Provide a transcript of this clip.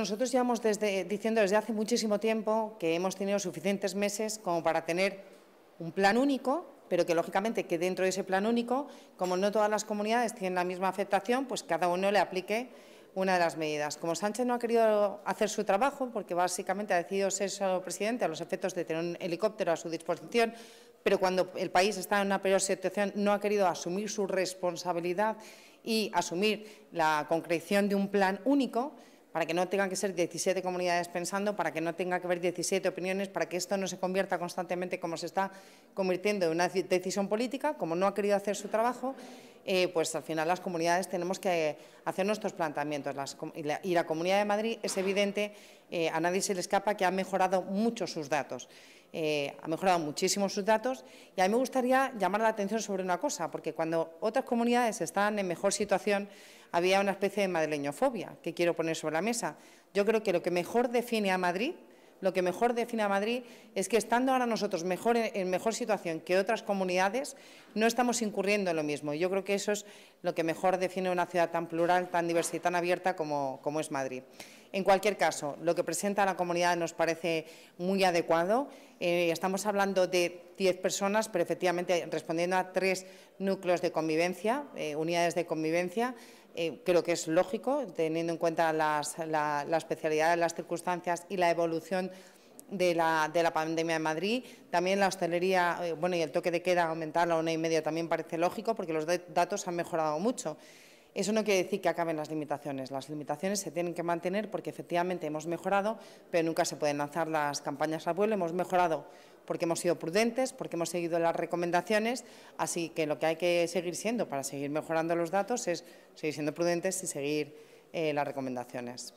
Nosotros llevamos diciendo desde hace muchísimo tiempo que hemos tenido suficientes meses como para tener un plan único, pero que lógicamente que dentro de ese plan único, como no todas las comunidades tienen la misma afectación, pues cada uno le aplique una de las medidas. Como Sánchez no ha querido hacer su trabajo, porque básicamente ha decidido ser solo presidente a los efectos de tener un helicóptero a su disposición, pero cuando el país está en una peor situación no ha querido asumir su responsabilidad y asumir la concreción de un plan único, para que no tengan que ser 17 comunidades pensando, para que no tenga que haber 17 opiniones, para que esto no se convierta constantemente como se está convirtiendo en una decisión política, como no ha querido hacer su trabajo eh, pues al final las comunidades tenemos que hacer nuestros planteamientos. y, la, Comunidad de Madrid es evidente, eh, a nadie se le escapa que ha mejorado mucho sus datos. Eh, ha mejorado muchísimo sus datos y a mí me gustaría llamar la atención sobre una cosa, porque cuando otras comunidades están en mejor situación, había una especie de madrileñofobia que quiero poner sobre la mesa. Yo creo que lo que mejor define a Madrid lo que mejor define a Madrid es que estando ahora nosotros en mejor situación que otras comunidades, no estamos incurriendo en lo mismo. Yo creo que eso es lo que mejor define una ciudad tan plural, tan diversa y tan abierta como es Madrid. En cualquier caso, lo que presenta la comunidad nos parece muy adecuado. Eh, estamos hablando de 10 personas, pero efectivamente respondiendo a tres núcleos de convivencia, eh, unidades de convivencia, eh, creo que es lógico, teniendo en cuenta la, especialidad de las circunstancias y la evolución de la, pandemia en Madrid. También la hostelería, bueno, y el toque de queda aumentar a una y media también parece lógico porque los datos han mejorado mucho. Eso no quiere decir que acaben las limitaciones. Las limitaciones se tienen que mantener porque efectivamente hemos mejorado, pero nunca se pueden lanzar las campañas al vuelo. Hemos mejorado porque hemos sido prudentes, porque hemos seguido las recomendaciones, así que lo que hay que seguir siendo para seguir mejorando los datos es seguir siendo prudentes y seguir eh, las recomendaciones.